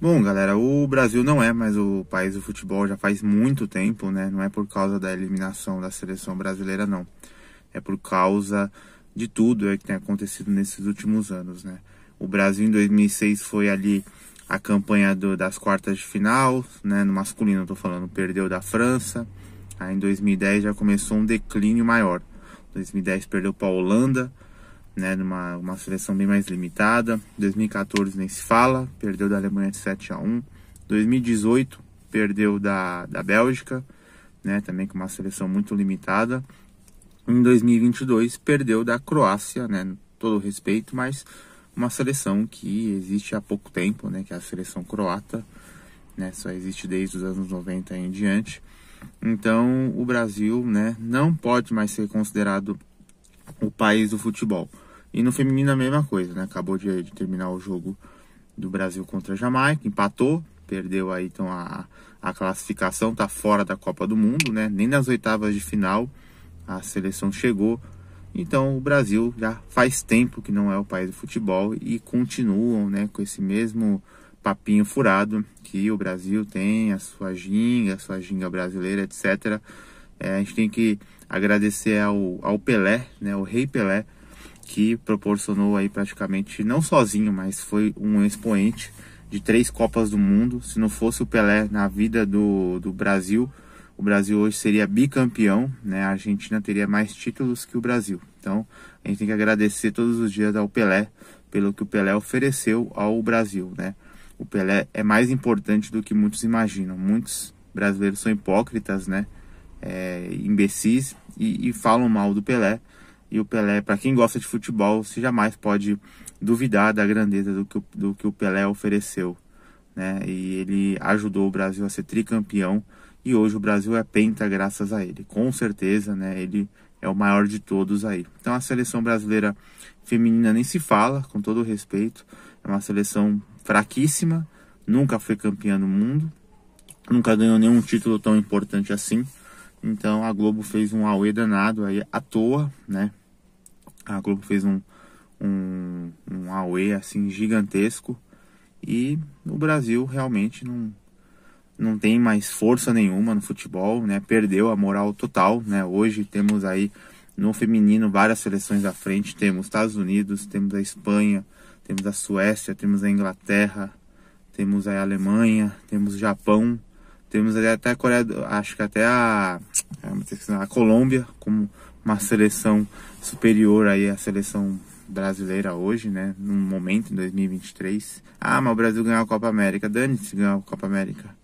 Bom, galera, o Brasil não é mais o país do futebol já faz muito tempo, né? Não é por causa da eliminação da seleção brasileira, não. É por causa de tudo que tem acontecido nesses últimos anos, né? O Brasil em 2006 foi ali a campanha do, das quartas de final, né? No masculino, eu tô falando, perdeu da França. Aí em 2010 já começou um declínio maior. 2010 perdeu para a Holanda, né, numa uma seleção bem mais limitada. 2014 nem se fala, perdeu da Alemanha de 7 a 1. 2018 perdeu da, da Bélgica, né, também com uma seleção muito limitada. Em 2022 perdeu da Croácia, né, todo respeito, mas uma seleção que existe há pouco tempo, né, que é a seleção croata, né, só existe desde os anos 90 em diante. Então, o Brasil, né, não pode mais ser considerado o país do futebol. E no feminino a mesma coisa, né? Acabou de, de terminar o jogo do Brasil contra a Jamaica, empatou, perdeu aí então a, a classificação, tá fora da Copa do Mundo, né? Nem nas oitavas de final a seleção chegou. Então o Brasil já faz tempo que não é o país do futebol e continuam, né, com esse mesmo papinho furado que o Brasil tem, a sua ginga, a sua ginga brasileira, etc. É, a gente tem que agradecer ao, ao Pelé, né, o Rei Pelé, que proporcionou aí praticamente, não sozinho, mas foi um expoente de três Copas do Mundo. Se não fosse o Pelé na vida do, do Brasil, o Brasil hoje seria bicampeão, né? A Argentina teria mais títulos que o Brasil. Então, a gente tem que agradecer todos os dias ao Pelé pelo que o Pelé ofereceu ao Brasil, né? O Pelé é mais importante do que muitos imaginam. Muitos brasileiros são hipócritas, né? É, imbecis e, e falam mal do Pelé, e o Pelé, para quem gosta de futebol, se jamais pode duvidar da grandeza do que, do que o Pelé ofereceu. Né? E ele ajudou o Brasil a ser tricampeão e hoje o Brasil é penta graças a ele. Com certeza, né? Ele é o maior de todos aí. Então a seleção brasileira feminina nem se fala, com todo respeito, é uma seleção fraquíssima, nunca foi campeã do mundo, nunca ganhou nenhum título tão importante assim. Então a Globo fez um Aue danado aí à toa, né? A Globo fez um, um, um AUE assim gigantesco e o Brasil realmente não, não tem mais força nenhuma no futebol, né? Perdeu a moral total, né? Hoje temos aí no feminino várias seleções à frente, temos Estados Unidos, temos a Espanha, temos a Suécia, temos a Inglaterra, temos a Alemanha, temos o Japão, temos até a Coreia, acho que até a, a Colômbia como uma seleção superior aí à seleção brasileira hoje, né? Num momento, em 2023. Ah, mas o Brasil ganhou a Copa América. Dane-se ganhar a Copa América.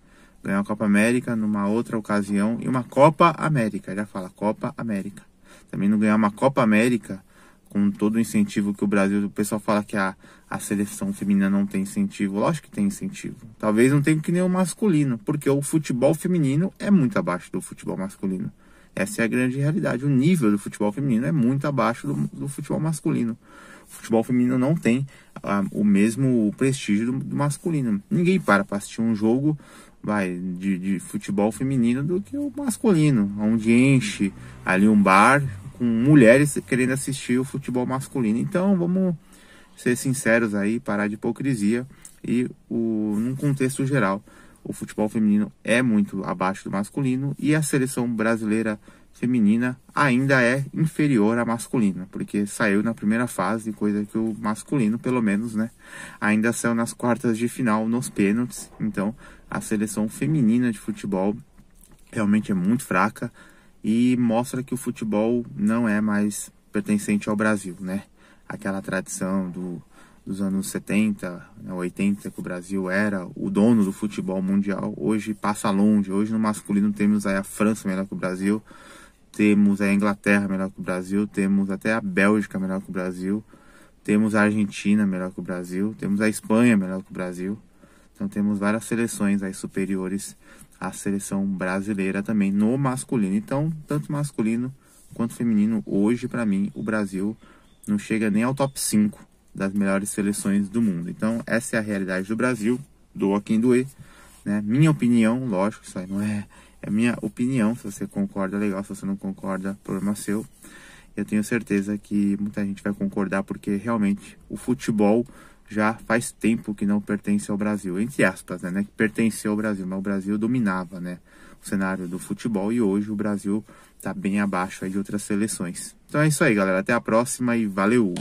Ganhar a Copa América numa outra ocasião e uma Copa América. Já fala Copa América. Também não ganhar uma Copa América com todo o incentivo que o Brasil. O pessoal fala que a, a seleção feminina não tem incentivo. Lógico que tem incentivo. Talvez não tenha que nem o masculino, porque o futebol feminino é muito abaixo do futebol masculino. Essa é a grande realidade. O nível do futebol feminino é muito abaixo do, do futebol masculino. O futebol feminino não tem ah, o mesmo prestígio do, do, masculino. Ninguém para para assistir um jogo vai, de, de futebol feminino do que o masculino, onde enche ali um bar com mulheres querendo assistir o futebol masculino. Então vamos ser sinceros aí, parar de hipocrisia e o, num contexto geral o futebol feminino é muito abaixo do masculino e a seleção brasileira feminina ainda é inferior à masculina, porque saiu na primeira fase, coisa que o masculino, pelo menos, né, ainda saiu nas quartas de final, nos pênaltis. Então, a seleção feminina de futebol realmente é muito fraca e mostra que o futebol não é mais pertencente ao Brasil, né? Aquela tradição do dos anos 70, 80, né, que o Brasil era o dono do futebol mundial, hoje passa longe. Hoje no masculino temos aí a França melhor que o Brasil, temos a Inglaterra melhor que o Brasil, temos até a Bélgica melhor que o Brasil, temos a Argentina melhor que o Brasil, temos a Espanha melhor que o Brasil. Então temos várias seleções aí superiores à seleção brasileira também no masculino. Então, tanto masculino quanto feminino, hoje para mim o Brasil não chega nem ao top 5 das melhores seleções do mundo. Então, essa é a realidade do Brasil, doa quem doer. Né? Minha opinião, lógico, isso aí não é, é minha opinião. Se você concorda, legal. Se você não concorda, problema seu. Eu tenho certeza que muita gente vai concordar, porque realmente o futebol já faz tempo que não pertence ao Brasil, entre aspas, né? É que pertenceu ao Brasil, mas o Brasil dominava, né? O cenário do futebol e hoje o Brasil está bem abaixo de outras seleções. Então é isso aí, galera. Até a próxima e valeu!